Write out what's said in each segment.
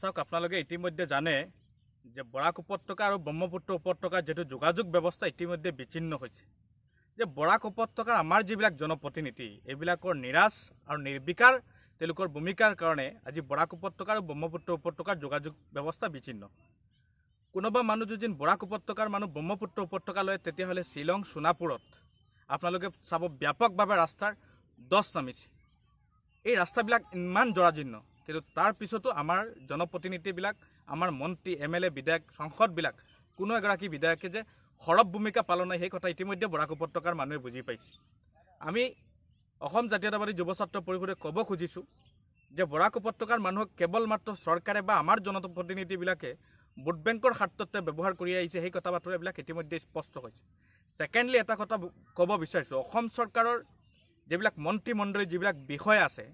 চাওক আপোনালোকে ইতিমধ্যে জানে যে বৰাক উপত্যকা আৰু ব্ৰহ্মপুত্ৰ উপত্যকাৰ যিটো যোগাযোগ ব্যৱস্থা ইতিমধ্যে বিচ্ছিন্ন হৈছে যে বৰাক উপত্যকাৰ আমাৰ যিবিলাক জনপ্ৰতিনিধি এইবিলাকৰ নিৰাশ আৰু নিৰ্বিকাৰ তেওঁলোকৰ ভূমিকাৰ কাৰণে আজি বৰাক উপত্যকা আৰু ব্ৰহ্মপুত্ৰ উপত্যকাৰ যোগাযোগ ব্যৱস্থা বিচ্ছিন্ন কোনোবা মানুহ যদি বৰাক উপত্যকাৰ মানুহ ব্ৰহ্মপুত্ৰ উপত্যকা লয় তেতিয়াহ'লে শ্বিলং সোণাপুৰত আপোনালোকে চাব ব্যাপকভাৱে ৰাস্তাৰ দছ নামিছে এই ৰাস্তাবিলাক ইমান জৰাজীৰ্ণ কিন্তু তাৰপিছতো আমাৰ জনপ্ৰতিনিধিবিলাক আমাৰ মন্ত্ৰী এম এল এ বিধায়ক সাংসদবিলাক কোনো এগৰাকী বিধায়কে যে সৰব ভূমিকা পালন হয় সেই কথা ইতিমধ্যে বৰাক উপত্যকাৰ মানুহে বুজি পাইছে আমি অসম জাতীয়তাবাদী যুৱ ছাত্ৰ পৰিষদে ক'ব খুজিছোঁ যে বৰাক উপত্যকাৰ মানুহক কেৱল মাত্ৰ চৰকাৰে বা আমাৰ জনপ্ৰতিনিধিবিলাকে ভোট বেংকৰ সাৰ্থত্বে ব্যৱহাৰ কৰি আহিছে সেই কথা বাতৰিবিলাক ইতিমধ্যে স্পষ্ট হৈছে ছেকেণ্ডলি এটা কথা ক'ব বিচাৰিছোঁ অসম চৰকাৰৰ যিবিলাক মন্ত্ৰীমণ্ডলী যিবিলাক বিষয় আছে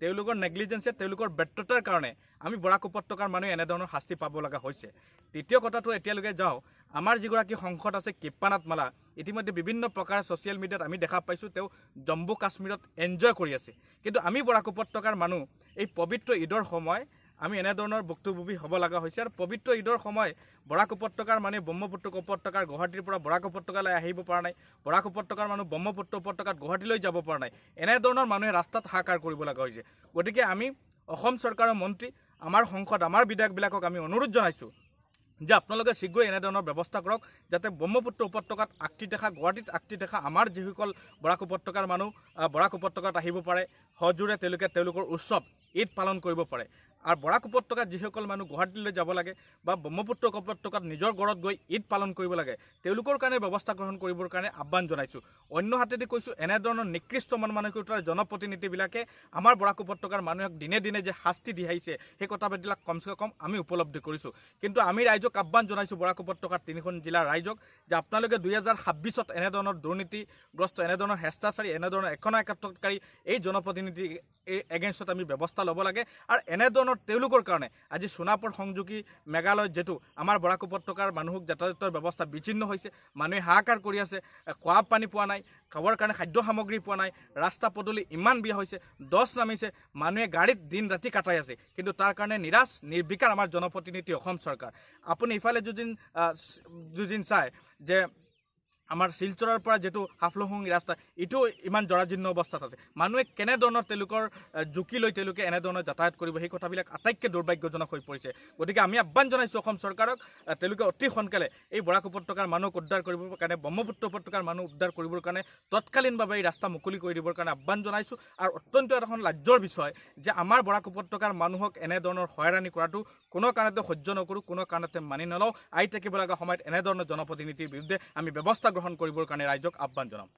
তেওঁলোকৰ নেগলিজেঞ্চে তেওঁলোকৰ ব্যৰ্থতাৰ কাৰণে আমি বৰাক উপত্যকাৰ মানুহে এনেধৰণৰ শাস্তি পাব লগা হৈছে তৃতীয় কথাটো এতিয়ালৈকে যাওঁ আমাৰ যিগৰাকী সংসদ আছে কৃপানাথ মালা ইতিমধ্যে বিভিন্ন প্ৰকাৰে ছ'চিয়েল মিডিয়াত আমি দেখা পাইছোঁ তেওঁ জম্মু কাশ্মীৰত এনজয় কৰি আছে কিন্তু আমি বৰাক উপত্যকাৰ মানুহ এই পবিত্ৰ ঈদৰ সময় আমি এনেধৰণৰ ভুক্তভোগী হ'ব লগা হৈছে আৰু পবিত্ৰ ঈদৰ সময় বৰাক উপত্যকাৰ মানে ব্ৰহ্মপুত্ৰ উপত্যকাৰ গুৱাহাটীৰ পৰা বৰাক উপত্যকালৈ আহিব পৰা নাই বৰাক উপত্যকাৰ মানুহ ব্ৰহ্মপুত্ৰ উপত্যকাত গুৱাহাটীলৈ যাব পৰা নাই এনেধৰণৰ মানুহে ৰাস্তাত হাহাকাৰ কৰিব লগা হৈছে গতিকে আমি অসম চৰকাৰৰ মন্ত্ৰী আমাৰ সংসদ আমাৰ বিধায়কবিলাকক আমি অনুৰোধ জনাইছোঁ যে আপোনালোকে শীঘ্ৰে এনেধৰণৰ ব্যৱস্থা কৰক যাতে ব্ৰহ্মপুত্ৰ উপত্যকাত আকৃতি দেখা গুৱাহাটীত আকৃতি দেখা আমাৰ যিসকল বৰাক উপত্যকাৰ মানুহ বৰাক উপত্যকাত আহিব পাৰে সজোৰে তেওঁলোকে তেওঁলোকৰ উৎসৱ ঈদ পালন কৰিব পাৰে আর বড়াক উপত্যকা যিস মানুষ গুহীলে যাব লাগে বা ব্রহ্মপুত্র উপত্যকাত নিজের ঘর গিয়ে ঈদ পালন করবলের কারণে ব্যবস্থা গ্রহণ করবর কারণে আহ্বান জানাইছো অন্য হাতে কোথাও এনে ধরনের নিকৃষ্ট মন মানসিকতার জনপ্রতিনিধিবিলাকে আমার বড়াক উপত্যকার মানুষক দিনে দিনে যে শাস্তি দিহাইছে সেই কথা কথাবিল কমসে কম আমি উপলব্ধি করছো কিন্তু আমি রাইজক আহ্বান জানাইছো বড়াক উপত্যকার তিনখন জেলার রাইজক যে আপনাদের দুই হাজার ছাব্বিশত এনে ধরনের দুর্নীতিগ্রস্ত এনে ধরনের হেস্তাচারী এনে ধরনের একনায়কত্বকারী এই জনপ্রতিনিধি এগেনস্ট আমি ব্যবস্থা লোক লাগে আর এনে ধরনের কাৰণৰ তেওঁলোকৰ কাৰণে আজি সোণাপৰ সংযোগী মেঘালয়ত যিটো আমাৰ বৰাক উপত্যকাৰ মানুহক যাতায়াতৰ ব্যৱস্থা বিচ্ছিন্ন হৈছে মানুহে হাহাকাৰ কৰি আছে খোৱা পানী পোৱা নাই খাবৰ কাৰণে খাদ্য সামগ্ৰী পোৱা নাই ৰাস্তা পদূলি ইমান বিয়া হৈছে দছ নামিছে মানুহে গাড়ীত দিন ৰাতি কাটাই আছে কিন্তু তাৰ কাৰণে নিৰাশ নিৰ্বিকাৰ আমাৰ জনপ্ৰতিনিধি অসম চৰকাৰ আপুনি ইফালে যদি যদি চায় যে আমাৰ শিলচৰৰ পৰা যিটো হাফলুসং ৰাস্তা এইটোও ইমান জৰাজীৰ্ণ অৱস্থাত আছে মানুহে কেনেধৰণৰ তেওঁলোকৰ জুকি লৈ তেওঁলোকে এনেধৰণৰ যাতায়াত কৰিব সেই কথাবিলাক আটাইতকৈ দুৰ্ভাগ্যজনক হৈ পৰিছে গতিকে আমি আহ্বান জনাইছোঁ অসম চৰকাৰক তেওঁলোকে অতি সোনকালে এই বৰাক উপত্যকাৰ মানুহক উদ্ধাৰ কৰিবৰ কাৰণে ব্ৰহ্মপুত্ৰ উপত্যকাৰ মানুহ উদ্ধাৰ কৰিবৰ কাৰণে তৎকালীনভাৱে এই ৰাস্তা মুকলি কৰি দিবৰ কাৰণে আহ্বান জনাইছোঁ আৰু অত্যন্ত এটাখন লাজ্যৰ বিষয় যে আমাৰ বৰাক উপত্যকাৰ মানুহক এনেধৰণৰ হয়ৰাণি কৰাটো কোনো কাৰণতে সহ্য নকৰোঁ কোনো কাৰণতে মানি নলওঁ আহি থাকিব লগা সময়ত এনেধৰণৰ জনপ্ৰতিনিধিৰ বিৰুদ্ধে আমি ব্যৱস্থা অংশগ্রহণ করবর কারণে রাইজক আহ্বান জানাম